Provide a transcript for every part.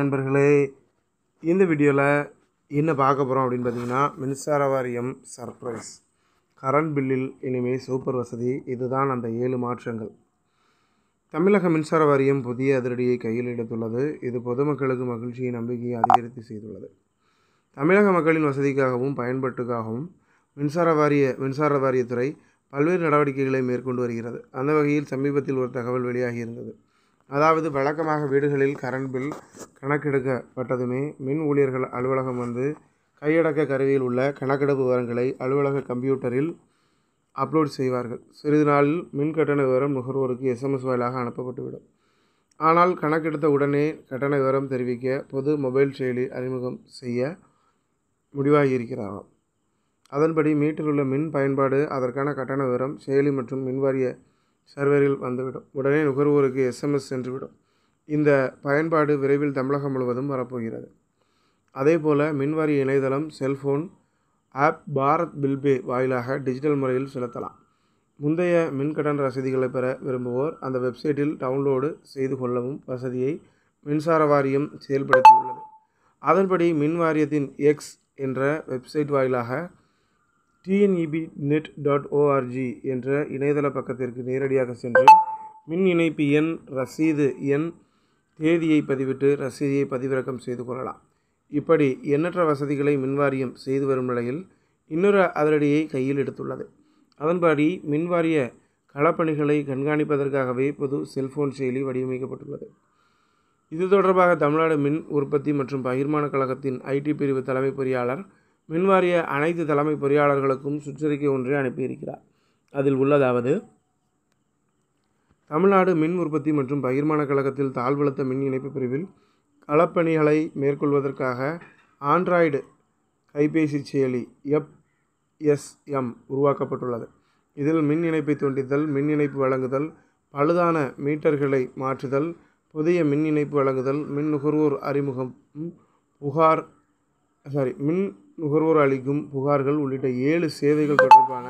நண்பர்களே இந்த வீடியோவில் என்ன பார்க்க போகிறோம் அப்படின்னு பார்த்தீங்கன்னா மின்சார வாரியம் சர்ப்ரைஸ் கரண்ட் பில்லில் இனிமேல் சூப்பர் வசதி இதுதான் அந்த ஏழு மாற்றங்கள் தமிழக மின்சார வாரியம் புதிய அதிரடியை கையில் எடுத்துள்ளது இது பொதுமக்களுக்கு மகிழ்ச்சியை நம்பிக்கையை அதிகரித்து செய்துள்ளது தமிழக மக்களின் வசதிக்காகவும் பயன்பாட்டுக்காகவும் மின்சார வாரிய மின்சார வாரியத்துறை பல்வேறு நடவடிக்கைகளை மேற்கொண்டு வருகிறது அந்த வகையில் சமீபத்தில் ஒரு தகவல் வெளியாகியிருந்தது அதாவது வழக்கமாக வீடுகளில் கரண்ட் பில் கணக்கெடுக்கப்பட்டதுமே மின் ஊழியர்கள் அலுவலகம் வந்து கையடக்க கருவியில் உள்ள கணக்கெடுப்பு விவரங்களை அலுவலக கம்ப்யூட்டரில் அப்லோட் செய்வார்கள் சிறிது நாளில் மின் கட்டண விவரம் நுகர்வோருக்கு எஸ்எம்எஸ் வாயிலாக அனுப்பப்பட்டுவிடும் ஆனால் கணக்கெடுத்த உடனே கட்டண விவரம் தெரிவிக்க பொது மொபைல் செயலி அறிமுகம் செய்ய முடிவாகியிருக்கிறாராம் அதன்படி உள்ள மின் பயன்பாடு அதற்கான கட்டண விவரம் செயலி மற்றும் மின்வாரிய சர்வரில் வந்துவிடும் உடனே நுகர்வோருக்கு எஸ்எம்எஸ் சென்றுவிடும் இந்த பயன்பாடு விரைவில் தமிழகம் முழுவதும் வரப்போகிறது அதே போல் மின்வாரி இணையதளம் செல்ஃபோன் ஆப் பாரத் பில்பே வாயிலாக டிஜிட்டல் முறையில் செலுத்தலாம் முந்தைய மின்கட்டண ரசீதுகளை பெற விரும்புவோர் அந்த வெப்சைட்டில் டவுன்லோடு செய்து கொள்ளவும் வசதியை மின்சார வாரியம் செயல்படுத்தியுள்ளது அதன்படி மின் வாரியத்தின் எக்ஸ் என்ற வெப்சைட் வாயிலாக டிஎன்இபி நெட் டாட் ஓஆர்ஜி என்ற இணையதள பக்கத்திற்கு நேரடியாக சென்று மின் இணைப்பு எண் ரசீது எண் தேதியை பதிவிட்டு ரசீதியை பதிவிறக்கம் செய்து கொள்ளலாம் இப்படி எண்ணற்ற வசதிகளை மின்வாரியம் செய்து வரும் நிலையில் இன்னொரு அதிரடியை கையில் எடுத்துள்ளது அதன்படி மின்வாரிய களப்பணிகளை கண்காணிப்பதற்காகவே புது செல்போன் செயலி வடிவமைக்கப்பட்டுள்ளது இது தொடர்பாக தமிழ்நாடு மின் உற்பத்தி மற்றும் பகிர்மான கழகத்தின் ஐடி பிரிவு தலைமை பொறியாளர் மின்வாரிய அனைத்து தலைமை பொறியாளர்களுக்கும் சுற்றறிக்கை ஒன்றை அனுப்பியிருக்கிறார் அதில் உள்ளதாவது தமிழ்நாடு மின் உற்பத்தி மற்றும் பகிர்மான கழகத்தில் தாழ்வழுத்த மின் இணைப்பு பிரிவில் களப்பணிகளை மேற்கொள்வதற்காக ஆண்ட்ராய்டு கைபேசி செயலி எஃப்எஸ்எம் உருவாக்கப்பட்டுள்ளது இதில் மின் இணைப்பை துண்டித்தல் மின் இணைப்பு வழங்குதல் பழுதான மீட்டர்களை மாற்றுதல் புதிய மின் இணைப்பு வழங்குதல் மின் நுகர்வோர் அறிமுகம் புகார் சாரி மின் நுகர்வோர் அளிக்கும் புகார்கள் உள்ளிட்ட ஏழு சேவைகள் தொடர்பான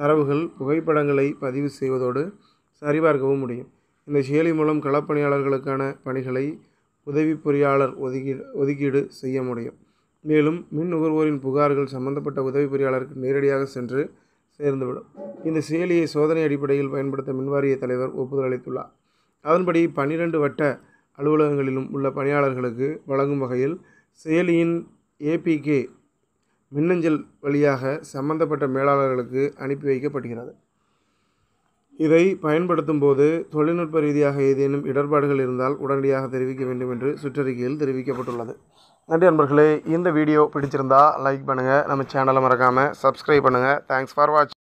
தரவுகள் புகைப்படங்களை பதிவு செய்வதோடு சரிபார்க்கவும் முடியும் இந்த செயலி மூலம் களப்பணியாளர்களுக்கான பணிகளை உதவி பொறியாளர் ஒதுக்கீடு ஒதுக்கீடு செய்ய முடியும் மேலும் மின் நுகர்வோரின் புகார்கள் சம்பந்தப்பட்ட உதவி பொறியாளருக்கு நேரடியாக சென்று சேர்ந்துவிடும் இந்த செயலியை சோதனை அடிப்படையில் பயன்படுத்த மின்வாரிய தலைவர் ஒப்புதல் அளித்துள்ளார் அதன்படி பன்னிரண்டு வட்ட அலுவலகங்களிலும் உள்ள பணியாளர்களுக்கு வழங்கும் வகையில் செயலியின் ஏபிகே மின்னஞ்சல் வழியாக சம்பந்தப்பட்ட மேலாளர்களுக்கு அனுப்பி வைக்கப்படுகிறது இதை பயன்படுத்தும் போது தொழில்நுட்ப ரீதியாக ஏதேனும் இடர்பாடுகள் இருந்தால் உடனடியாக தெரிவிக்க வேண்டும் என்று சுற்றறிக்கையில் தெரிவிக்கப்பட்டுள்ளது நன்றி நண்பர்களே இந்த வீடியோ பிடிச்சிருந்தால் லைக் பண்ணுங்கள் நம்ம சேனலை மறக்காமல் சப்ஸ்கிரைப் பண்ணுங்கள் தேங்க்ஸ் ஃபார் வாட்ச்